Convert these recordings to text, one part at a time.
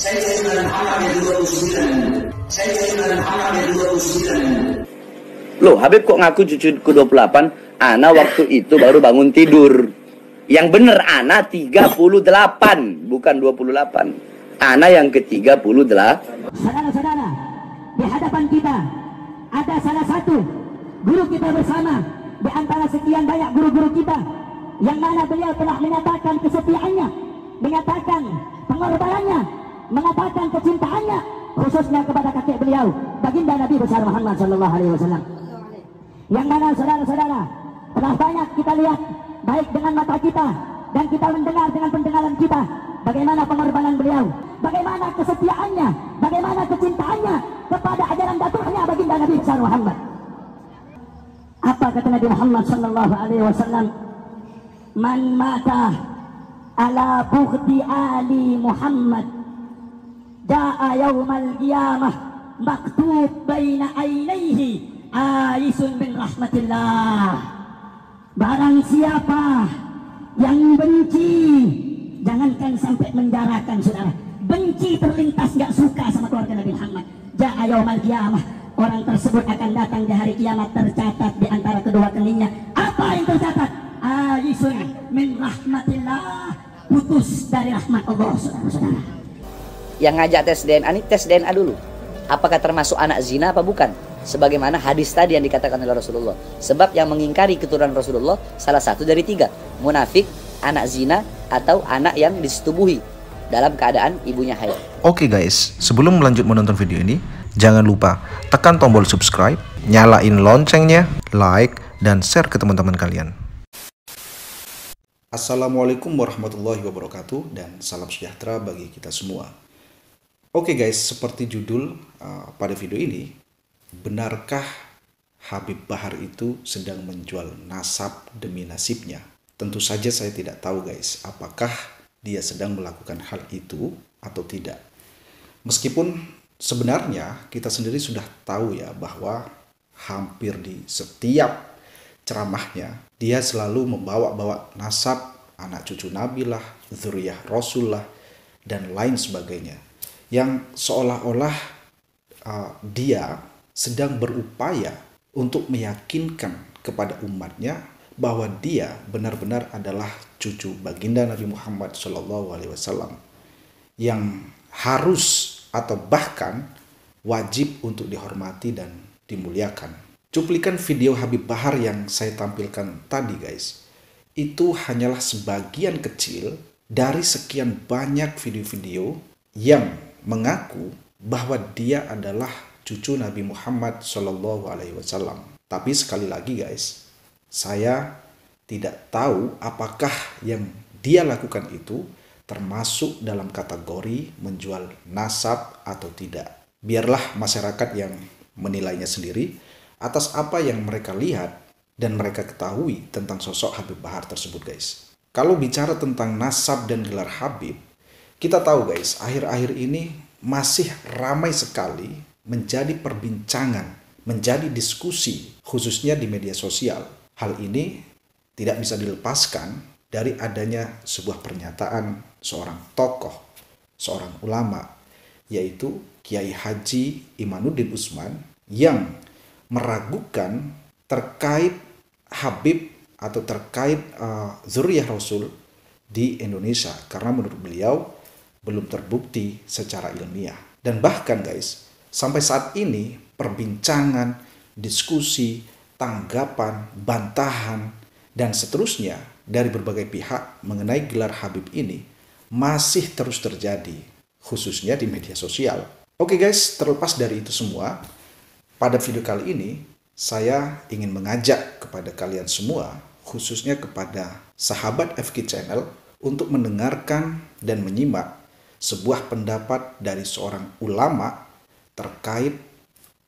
Saya yang 29. Saya yang Loh, Habib kok ngaku cucuku 28? Ana waktu itu baru bangun tidur. Yang bener Ana 38, bukan 28. Ana yang ke-38. Saudara-saudara, di hadapan kita ada salah satu guru kita bersama di antara sekian banyak guru-guru kita yang mana beliau telah menyatakan kesetiaannya, menyatakan pengorbanannya mengatakan kecintaannya khususnya kepada kakek beliau baginda Nabi besar Muhammad Shallallahu Alaihi Wasallam yang mana saudara-saudara telah banyak kita lihat baik dengan mata kita dan kita mendengar dengan pendengaran kita bagaimana pengorbanan beliau bagaimana kesetiaannya bagaimana kecintaannya kepada ajaran datuknya baginda Nabi besar Muhammad apa kata Nabi Muhammad Shallallahu Alaihi Wasallam man mata ala bukti ali Muhammad jaa Al qiyamah maktub baina Ainihi, aisun min rahmatillah barang siapa yang benci jangankan sampai menjarakan saudara benci terlintas gak suka sama keluarga Nabi Muhammad jaa Al qiyamah orang tersebut akan datang di hari kiamat tercatat di antara kedua keningnya apa yang tercatat aisun min rahmatillah putus dari rahmat Allah saudara-saudara yang ngajak tes DNA ini tes DNA dulu. Apakah termasuk anak zina apa bukan? Sebagaimana hadis tadi yang dikatakan oleh Rasulullah. Sebab yang mengingkari keturunan Rasulullah salah satu dari tiga. Munafik, anak zina, atau anak yang disetubuhi dalam keadaan ibunya haid. Oke okay guys, sebelum lanjut menonton video ini, jangan lupa tekan tombol subscribe, nyalain loncengnya, like, dan share ke teman-teman kalian. Assalamualaikum warahmatullahi wabarakatuh dan salam sejahtera bagi kita semua. Oke okay guys, seperti judul uh, pada video ini, benarkah Habib Bahar itu sedang menjual nasab demi nasibnya? Tentu saja saya tidak tahu guys, apakah dia sedang melakukan hal itu atau tidak. Meskipun sebenarnya kita sendiri sudah tahu ya bahwa hampir di setiap ceramahnya dia selalu membawa-bawa nasab anak cucu Nabi lah, zuriyah Rasul lah, dan lain sebagainya yang seolah-olah uh, dia sedang berupaya untuk meyakinkan kepada umatnya bahwa dia benar-benar adalah cucu baginda Nabi Muhammad SAW yang harus atau bahkan wajib untuk dihormati dan dimuliakan. Cuplikan video Habib Bahar yang saya tampilkan tadi guys, itu hanyalah sebagian kecil dari sekian banyak video-video yang mengaku bahwa dia adalah cucu Nabi Muhammad Shallallahu Alaihi Wasallam. Tapi sekali lagi guys, saya tidak tahu apakah yang dia lakukan itu termasuk dalam kategori menjual nasab atau tidak. Biarlah masyarakat yang menilainya sendiri atas apa yang mereka lihat dan mereka ketahui tentang sosok Habib Bahar tersebut guys. Kalau bicara tentang nasab dan gelar Habib, kita tahu guys, akhir-akhir ini masih ramai sekali menjadi perbincangan, menjadi diskusi khususnya di media sosial. Hal ini tidak bisa dilepaskan dari adanya sebuah pernyataan seorang tokoh, seorang ulama, yaitu Kiai Haji Imanuddin Usman yang meragukan terkait Habib atau terkait uh, Zuriyah Rasul di Indonesia karena menurut beliau belum terbukti secara ilmiah. Dan bahkan guys, sampai saat ini perbincangan, diskusi, tanggapan, bantahan, dan seterusnya dari berbagai pihak mengenai gelar Habib ini masih terus terjadi, khususnya di media sosial. Oke guys, terlepas dari itu semua, pada video kali ini saya ingin mengajak kepada kalian semua, khususnya kepada sahabat FK Channel, untuk mendengarkan dan menyimak sebuah pendapat dari seorang ulama terkait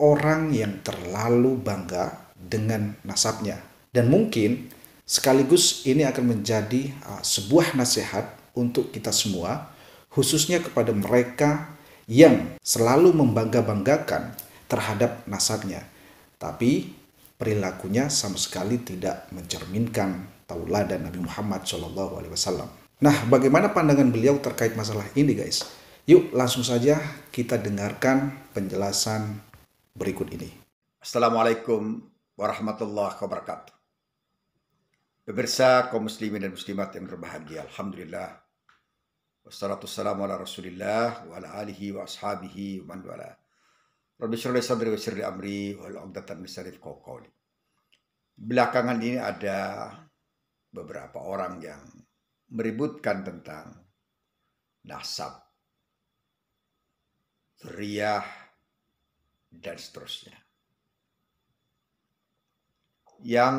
orang yang terlalu bangga dengan nasabnya. Dan mungkin sekaligus ini akan menjadi uh, sebuah nasihat untuk kita semua, khususnya kepada mereka yang selalu membangga-banggakan terhadap nasabnya. Tapi perilakunya sama sekali tidak mencerminkan tauladan Nabi Muhammad SAW. Nah, bagaimana pandangan beliau terkait masalah ini, guys? Yuk, langsung saja kita dengarkan penjelasan berikut ini. Assalamualaikum warahmatullahi wabarakatuh. Pemirsa kaum muslimin dan muslimat yang berbahagia, Alhamdulillah. Wassalatu wassalamu ala rasulillah wa ala alihi wa ashabihi wa man wala. Rabbi syrali sadri wa syrali amri wal uqdatan min sarif Belakangan ini ada beberapa orang yang meributkan tentang nasab, riah, dan seterusnya. Yang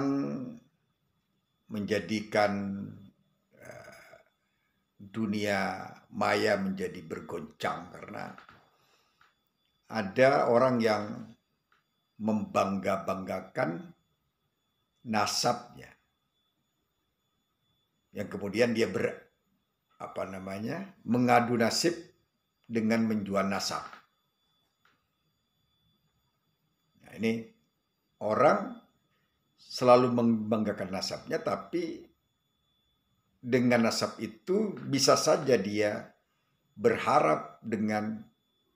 menjadikan eh, dunia maya menjadi bergoncang karena ada orang yang membangga-banggakan nasabnya yang kemudian dia ber apa namanya mengadu nasib dengan menjual nasab. Nah, ini orang selalu membanggakan nasabnya tapi dengan nasab itu bisa saja dia berharap dengan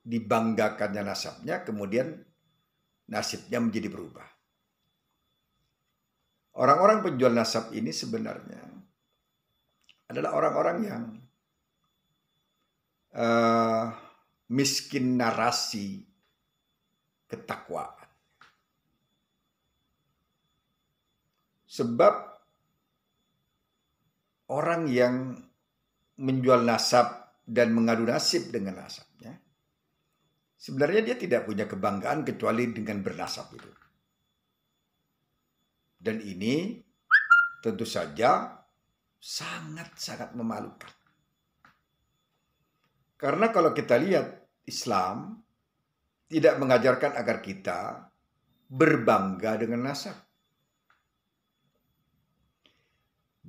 dibanggakannya nasabnya kemudian nasibnya menjadi berubah. Orang-orang penjual nasab ini sebenarnya adalah orang-orang yang uh, miskin narasi ketakwaan. Sebab orang yang menjual nasab dan mengadu nasib dengan nasabnya, sebenarnya dia tidak punya kebanggaan kecuali dengan bernasab itu. Dan ini tentu saja sangat-sangat memalukan. Karena kalau kita lihat Islam tidak mengajarkan agar kita berbangga dengan nasab.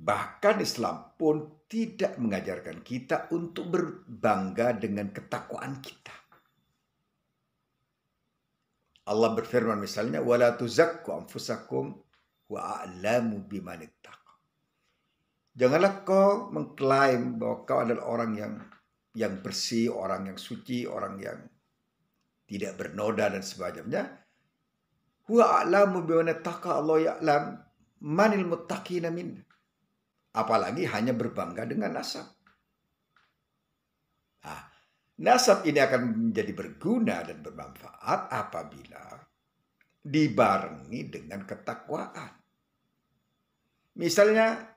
Bahkan Islam pun tidak mengajarkan kita untuk berbangga dengan ketakwaan kita. Allah berfirman misalnya wala tuzakku anfusakum wa bimanit Janganlah kau mengklaim bahwa kau adalah orang yang yang bersih, orang yang suci, orang yang tidak bernoda dan sebagainya. Huwa a'lamu bimana taqa Allah ya'lam manil muttaqina min. Apalagi hanya berbangga dengan nasab. Nah, nasab ini akan menjadi berguna dan bermanfaat apabila dibarengi dengan ketakwaan. Misalnya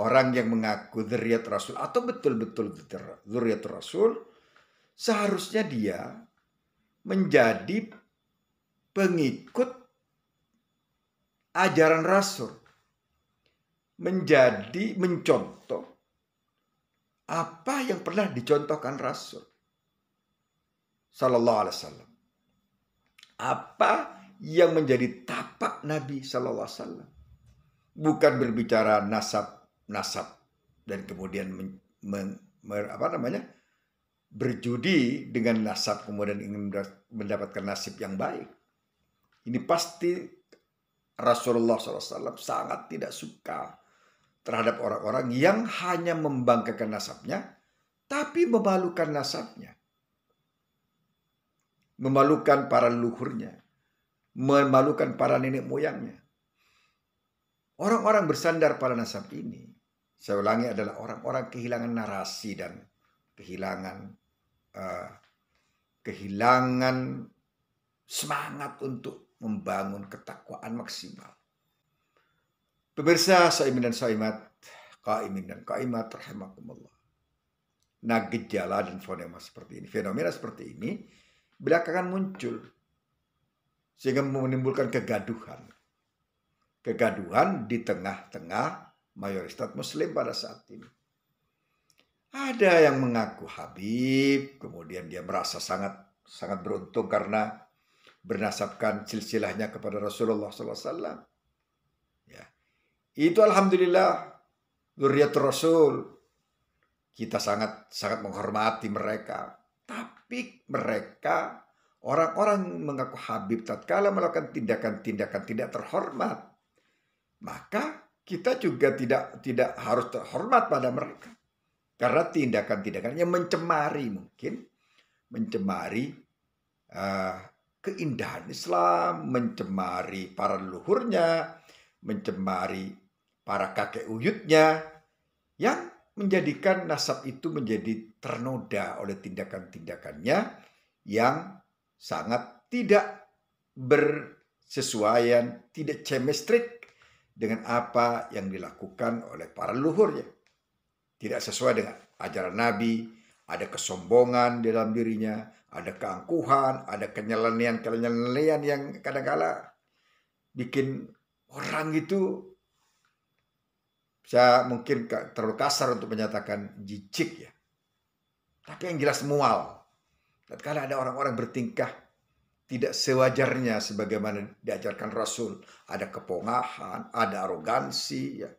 orang yang mengaku zuriat Rasul atau betul-betul zuriat Rasul, seharusnya dia menjadi pengikut ajaran Rasul. Menjadi mencontoh apa yang pernah dicontohkan Rasul. Sallallahu alaihi wasallam. Apa yang menjadi tapak Nabi sallallahu alaihi wasallam. Bukan berbicara nasab nasab dan kemudian men, men, men, apa namanya berjudi dengan nasab kemudian ingin mendapatkan nasib yang baik ini pasti Rasulullah SAW sangat tidak suka terhadap orang-orang yang hanya membanggakan nasabnya tapi memalukan nasabnya memalukan para leluhurnya memalukan para nenek moyangnya Orang-orang bersandar pada nasab ini, saya ulangi adalah orang-orang kehilangan narasi dan kehilangan uh, kehilangan semangat untuk membangun ketakwaan maksimal. Pemirsa Saimin dan Saimat, Kaimin dan Kaimat, rahimakumullah. Nah gejala dan fonema seperti ini, fenomena seperti ini belakangan muncul sehingga menimbulkan kegaduhan, kegaduhan di tengah-tengah mayoritas muslim pada saat ini. Ada yang mengaku Habib, kemudian dia merasa sangat sangat beruntung karena bernasabkan silsilahnya kepada Rasulullah SAW. Ya. Itu alhamdulillah Nuriyat Rasul. Kita sangat sangat menghormati mereka. Tapi mereka orang-orang mengaku Habib tatkala melakukan tindakan-tindakan tidak terhormat maka kita juga tidak tidak harus terhormat pada mereka karena tindakan-tindakannya mencemari mungkin mencemari uh, keindahan Islam, mencemari para leluhurnya, mencemari para kakek uyutnya yang menjadikan nasab itu menjadi ternoda oleh tindakan-tindakannya yang sangat tidak bersesuaian, tidak chemistry dengan apa yang dilakukan oleh para leluhurnya. Tidak sesuai dengan ajaran Nabi, ada kesombongan di dalam dirinya, ada keangkuhan, ada kenyelenian-kenyelenian yang kadang-kala bikin orang itu saya mungkin terlalu kasar untuk menyatakan jijik ya. Tapi yang jelas mual. kadang Kadang-kadang ada orang-orang bertingkah tidak sewajarnya sebagaimana diajarkan Rasul. Ada kepongahan, ada arogansi. Ya.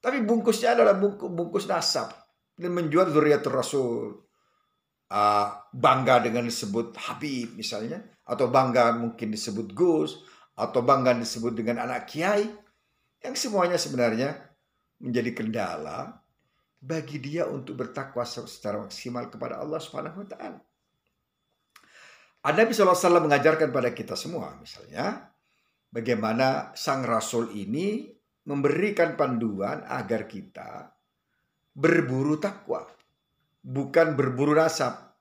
Tapi bungkusnya adalah bungkus, bungkus nasab. Dan menjual zuriat Rasul. Uh, bangga dengan disebut Habib misalnya. Atau bangga mungkin disebut Gus. Atau bangga disebut dengan anak Kiai. Yang semuanya sebenarnya menjadi kendala bagi dia untuk bertakwa secara maksimal kepada Allah swt Nabi SAW mengajarkan pada kita semua misalnya bagaimana sang rasul ini memberikan panduan agar kita berburu takwa, bukan berburu nasab.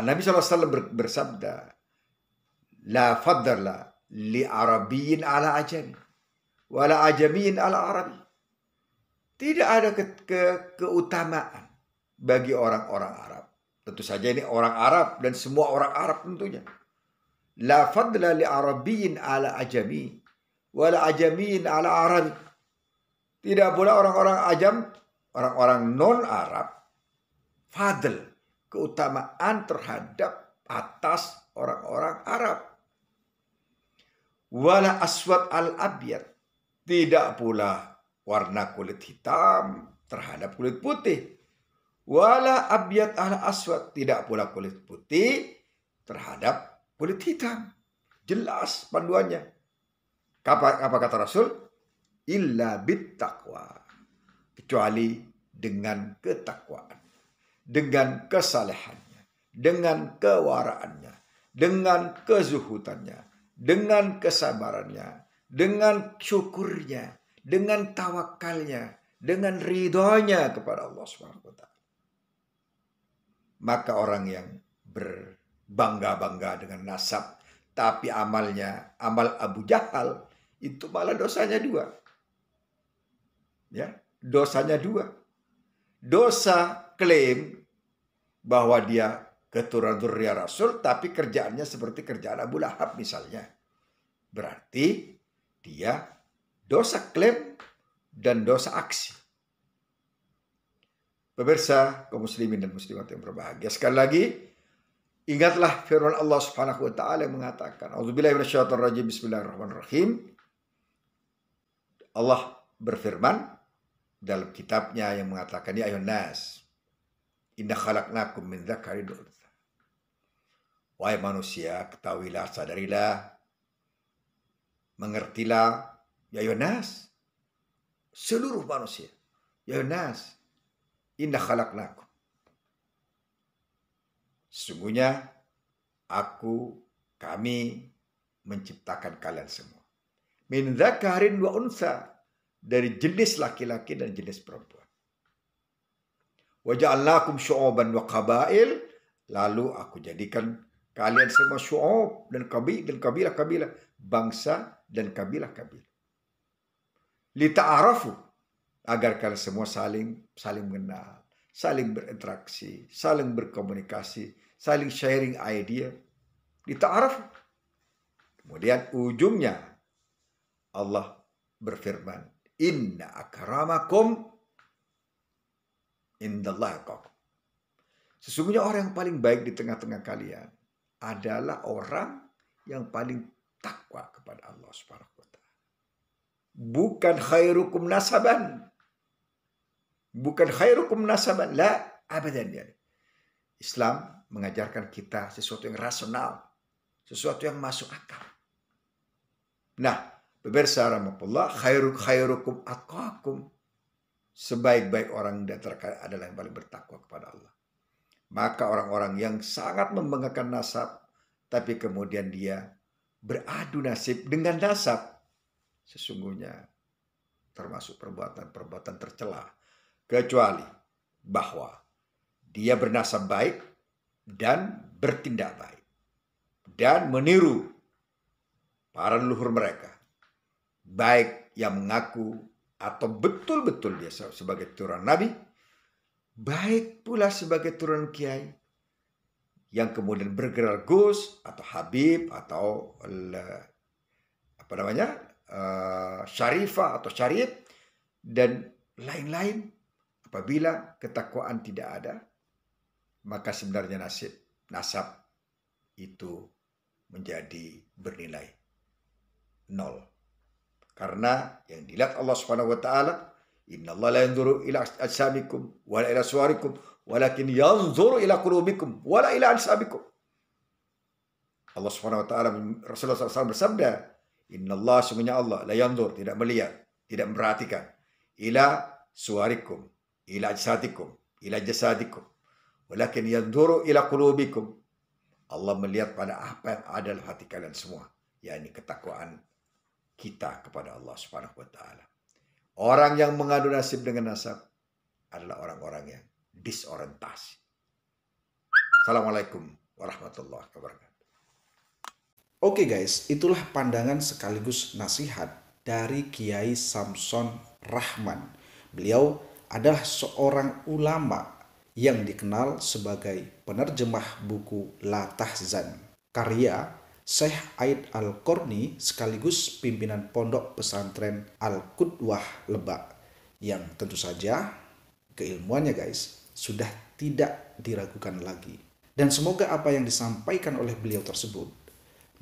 Nabi SAW bersabda, La fadla li arabiyin ala ajami, wala ajamiyin ala arabi. Tidak ada ke ke keutamaan bagi orang-orang Arab Tentu saja ini orang Arab dan semua orang Arab tentunya. La fadla li Arabiyin ala ajami wala ajamiyin ala Arab. Tidak boleh orang-orang ajam, orang-orang non-Arab fadl, keutamaan terhadap atas orang-orang Arab. Wala aswad al-abyad. Tidak pula warna kulit hitam terhadap kulit putih wala abiyat ala aswat tidak pula kulit putih terhadap kulit hitam jelas panduannya apa, apa kata Rasul illa bit takwa kecuali dengan ketakwaan dengan kesalehannya dengan kewaraannya dengan kezuhutannya dengan kesabarannya dengan syukurnya dengan tawakalnya dengan ridhonya kepada Allah Subhanahu wa taala maka orang yang berbangga-bangga dengan nasab, tapi amalnya, amal Abu Jahal, itu malah dosanya dua. Ya, dosanya dua. Dosa klaim bahwa dia keturunan Durya Rasul, tapi kerjaannya seperti kerjaan Abu Lahab misalnya. Berarti dia dosa klaim dan dosa aksi. Pemirsa, kaum muslimin dan muslimat yang berbahagia. Sekali lagi, ingatlah firman Allah Subhanahu wa taala yang mengatakan, "Auzubillahi minasyaitonirrajim. Bismillahirrahmanirrahim." Allah berfirman dalam kitabnya yang mengatakan, "Ya ayuhan nas, inna khalaqnakum min dzakarin wa Wahai manusia, ketahuilah, sadarilah, mengertilah, ya ayuhan nas, seluruh manusia. Ya ayuhan nas, inna khalaqnakum. Sesungguhnya aku, kami menciptakan kalian semua. Min dzakarin wa unsa dari jenis laki-laki dan jenis perempuan. Wa ja'alnakum syu'uban wa qabail lalu aku jadikan kalian semua syu'ub dan kabi dan kabilah-kabilah, bangsa dan kabilah-kabilah. Lita'arafu agar kalian semua saling saling mengenal, saling berinteraksi, saling berkomunikasi, saling sharing idea. Dita'araf. Kemudian ujungnya Allah berfirman, "Inna akramakum indallah Sesungguhnya orang yang paling baik di tengah-tengah kalian adalah orang yang paling takwa kepada Allah Subhanahu wa taala. Bukan khairukum nasaban, Bukan khairukum nasaban. La abadan. dia? Islam mengajarkan kita sesuatu yang rasional. Sesuatu yang masuk akal. Nah, pemirsa rahmatullah, khairuk khairukum atqakum. Sebaik-baik orang yang terkaya adalah yang paling bertakwa kepada Allah. Maka orang-orang yang sangat membanggakan nasab, tapi kemudian dia beradu nasib dengan nasab, sesungguhnya termasuk perbuatan-perbuatan tercela kecuali bahwa dia bernasab baik dan bertindak baik dan meniru para leluhur mereka baik yang mengaku atau betul-betul dia sebagai turun nabi baik pula sebagai turun kiai yang kemudian bergerak Gus atau Habib atau apa namanya eh, Syarifah atau Syarif dan lain-lain Apabila ketakwaan tidak ada, maka sebenarnya nasib nasab itu menjadi bernilai nol. Karena yang dilihat Allah Subhanahu wa taala, "Innallaha la yanzuru ila ajsamikum wa ila suwarikum, walakin yanzuru ila qulubikum wa ila ansabikum." Allah Subhanahu wa taala Rasulullah SAW bersabda, "Innallaha sungguhnya Allah la yanzur, tidak melihat, tidak memperhatikan ila suwarikum إلى أجسادكم إلى جسادكم ولكن ينظر إلى قلوبكم Allah melihat pada apa yang ada dalam hati kalian semua yakni ketakwaan kita kepada Allah Subhanahu wa taala. Orang yang mengadu nasib dengan nasab adalah orang-orang yang disorientasi. Assalamualaikum warahmatullahi wabarakatuh. Oke guys, itulah pandangan sekaligus nasihat dari Kiai Samson Rahman. Beliau adalah seorang ulama yang dikenal sebagai penerjemah buku La Tahzan, karya Syekh Aid Al-Korni sekaligus pimpinan pondok pesantren Al-Qudwah Lebak yang tentu saja keilmuannya guys sudah tidak diragukan lagi. Dan semoga apa yang disampaikan oleh beliau tersebut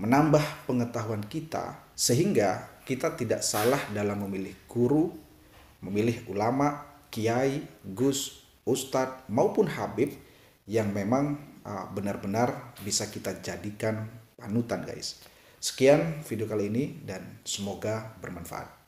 menambah pengetahuan kita sehingga kita tidak salah dalam memilih guru, memilih ulama, kiai, gus, ustadz maupun habib yang memang ah, benar-benar bisa kita jadikan panutan guys. Sekian video kali ini dan semoga bermanfaat.